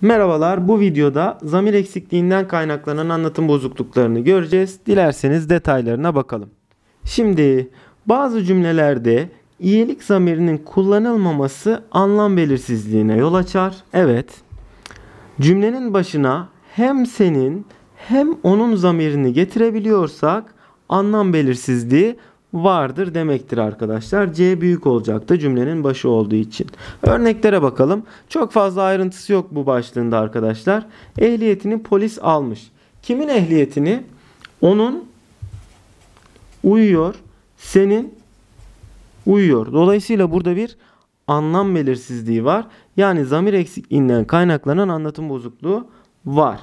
Merhabalar, bu videoda zamir eksikliğinden kaynaklanan anlatım bozukluklarını göreceğiz. Dilerseniz detaylarına bakalım. Şimdi bazı cümlelerde iyilik zamirinin kullanılmaması anlam belirsizliğine yol açar. Evet, cümlenin başına hem senin hem onun zamirini getirebiliyorsak anlam belirsizliği vardır demektir arkadaşlar. C büyük olacaktı cümlenin başı olduğu için. Örneklere bakalım. Çok fazla ayrıntısı yok bu başlığında arkadaşlar. Ehliyetini polis almış. Kimin ehliyetini? Onun uyuyor, senin uyuyor. Dolayısıyla burada bir anlam belirsizliği var. Yani zamir eksikliğinden kaynaklanan anlatım bozukluğu var.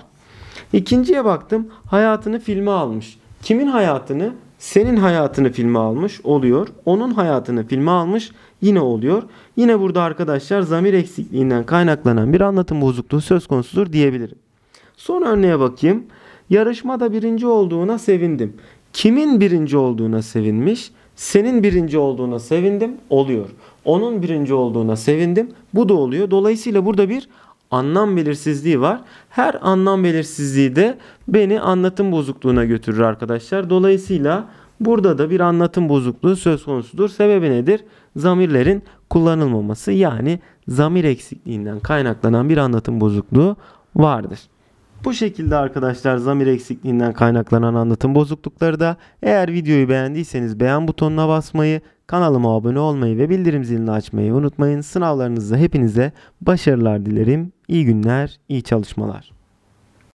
İkinciye baktım. Hayatını filme almış. Kimin hayatını? senin hayatını filme almış oluyor. Onun hayatını filme almış yine oluyor. Yine burada arkadaşlar zamir eksikliğinden kaynaklanan bir anlatım bozukluğu söz konusudur diyebilirim. Son örneğe bakayım. Yarışmada birinci olduğuna sevindim. Kimin birinci olduğuna sevinmiş? Senin birinci olduğuna sevindim oluyor. Onun birinci olduğuna sevindim. Bu da oluyor. Dolayısıyla burada bir anlam belirsizliği var. Her anlam belirsizliği de beni anlatım bozukluğuna götürür arkadaşlar. Dolayısıyla burada da bir anlatım bozukluğu söz konusudur. Sebebi nedir? Zamirlerin kullanılmaması yani zamir eksikliğinden kaynaklanan bir anlatım bozukluğu vardır. Bu şekilde arkadaşlar zamir eksikliğinden kaynaklanan anlatım bozuklukları da eğer videoyu beğendiyseniz beğen butonuna basmayı, kanalıma abone olmayı ve bildirim zilini açmayı unutmayın. Sınavlarınızda hepinize başarılar dilerim. İyi günler, iyi çalışmalar.